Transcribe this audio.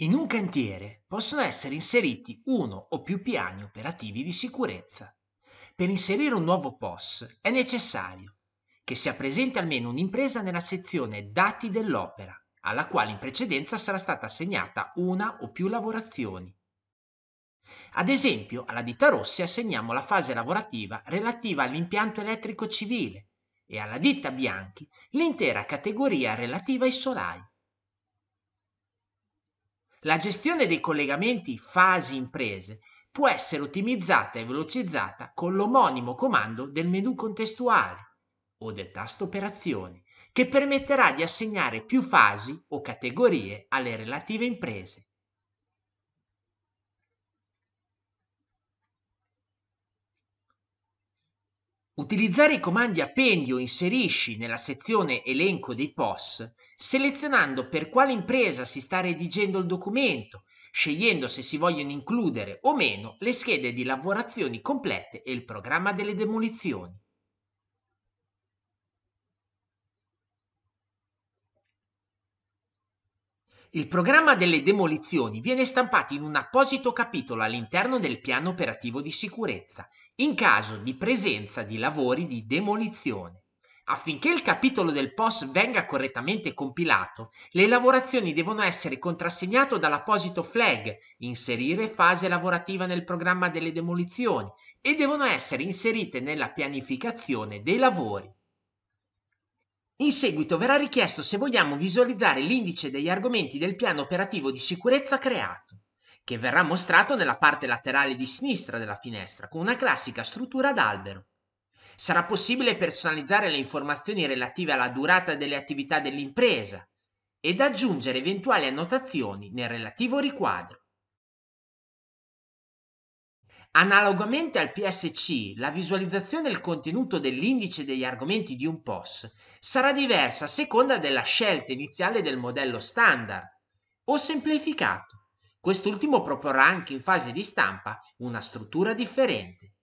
In un cantiere possono essere inseriti uno o più piani operativi di sicurezza. Per inserire un nuovo POS è necessario che sia presente almeno un'impresa nella sezione Dati dell'opera, alla quale in precedenza sarà stata assegnata una o più lavorazioni. Ad esempio, alla ditta Rossi assegniamo la fase lavorativa relativa all'impianto elettrico civile e alla ditta Bianchi l'intera categoria relativa ai solai. La gestione dei collegamenti fasi imprese può essere ottimizzata e velocizzata con l'omonimo comando del menu contestuale o del tasto operazioni, che permetterà di assegnare più fasi o categorie alle relative imprese Utilizzare i comandi appendio inserisci nella sezione elenco dei POS, selezionando per quale impresa si sta redigendo il documento, scegliendo se si vogliono includere o meno le schede di lavorazioni complete e il programma delle demolizioni. Il programma delle demolizioni viene stampato in un apposito capitolo all'interno del piano operativo di sicurezza, in caso di presenza di lavori di demolizione. Affinché il capitolo del POS venga correttamente compilato, le lavorazioni devono essere contrassegnate dall'apposito flag, inserire fase lavorativa nel programma delle demolizioni e devono essere inserite nella pianificazione dei lavori. In seguito verrà richiesto se vogliamo visualizzare l'indice degli argomenti del piano operativo di sicurezza creato, che verrà mostrato nella parte laterale di sinistra della finestra con una classica struttura ad albero. Sarà possibile personalizzare le informazioni relative alla durata delle attività dell'impresa ed aggiungere eventuali annotazioni nel relativo riquadro. Analogamente al PSC, la visualizzazione del contenuto dell'indice degli argomenti di un POS sarà diversa a seconda della scelta iniziale del modello standard o semplificato. Quest'ultimo proporrà anche in fase di stampa una struttura differente.